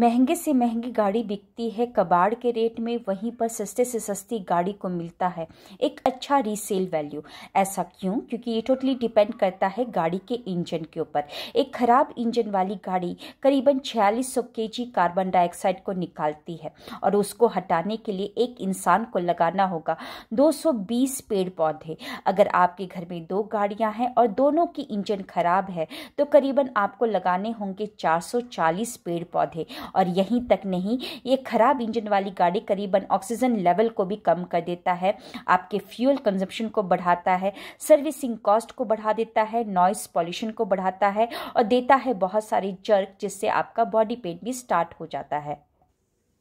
महंगे से महंगी गाड़ी बिकती है कबाड़ के रेट में वहीं पर सस्ते से सस्ती गाड़ी को मिलता है एक अच्छा रीसेल वैल्यू ऐसा क्यों क्योंकि ये टोटली डिपेंड करता है गाड़ी के इंजन के ऊपर एक ख़राब इंजन वाली गाड़ी करीबन छियालीस सौ के कार्बन डाइऑक्साइड को निकालती है और उसको हटाने के लिए एक इंसान को लगाना होगा दो पेड़ पौधे अगर आपके घर में दो गाड़ियाँ हैं और दोनों की इंजन खराब है तो करीबन आपको लगाने होंगे चार पेड़ पौधे और यहीं तक नहीं ये ख़राब इंजन वाली गाड़ी करीबन ऑक्सीजन लेवल को भी कम कर देता है आपके फ्यूल कंजप्शन को बढ़ाता है सर्विसिंग कॉस्ट को बढ़ा देता है नॉइस पॉल्यूशन को बढ़ाता है और देता है बहुत सारी जर्क जिससे आपका बॉडी पेन भी स्टार्ट हो जाता है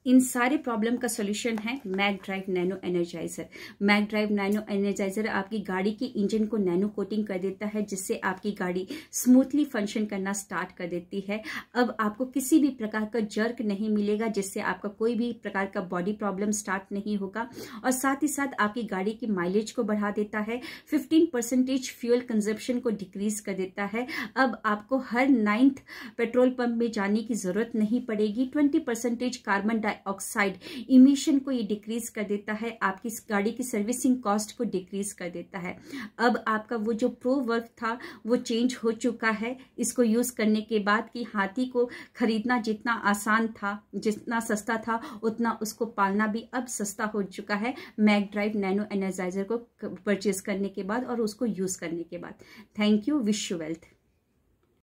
इन सारे प्रॉब्लम का सोल्यूशन है Mac drive nano energizer Mac drive nano energizer आपकी गाड़ी के इंजन को नैनो कोटिंग कर देता है जिससे आपकी गाड़ी स्मूथली फंक्शन करना स्टार्ट कर देती है अब आपको किसी भी प्रकार का जर्क नहीं मिलेगा जिससे आपका कोई भी प्रकार का बॉडी प्रॉब्लम स्टार्ट नहीं होगा और साथ ही साथ आपकी गाड़ी की माइलेज को बढ़ा देता है फिफ्टीन परसेंटेज फ्यूल कंजप्शन को डिक्रीज कर देता है अब आपको हर नाइन्थ पेट्रोल पंप में जाने की जरूरत नहीं पड़ेगी twenty percentage carbon dioxide emission को ये डिक्रीज कर देता है आपकी गाड़ी की सर्विसिंग कॉस्ट को डिक्रीज कर देता है अब आपका वो जो प्रो वर्क था वो चेंज हो चुका है इसको यूज़ करने के बाद कि हाथी को खरीदना जितना आसान था जितना सस्ता था उतना उसको पालना भी अब सस्ता हो चुका है मैक ड्राइव नैनो एनर्जाइजर को परचेज करने के बाद और उसको यूज़ करने के बाद thank you wish you wealth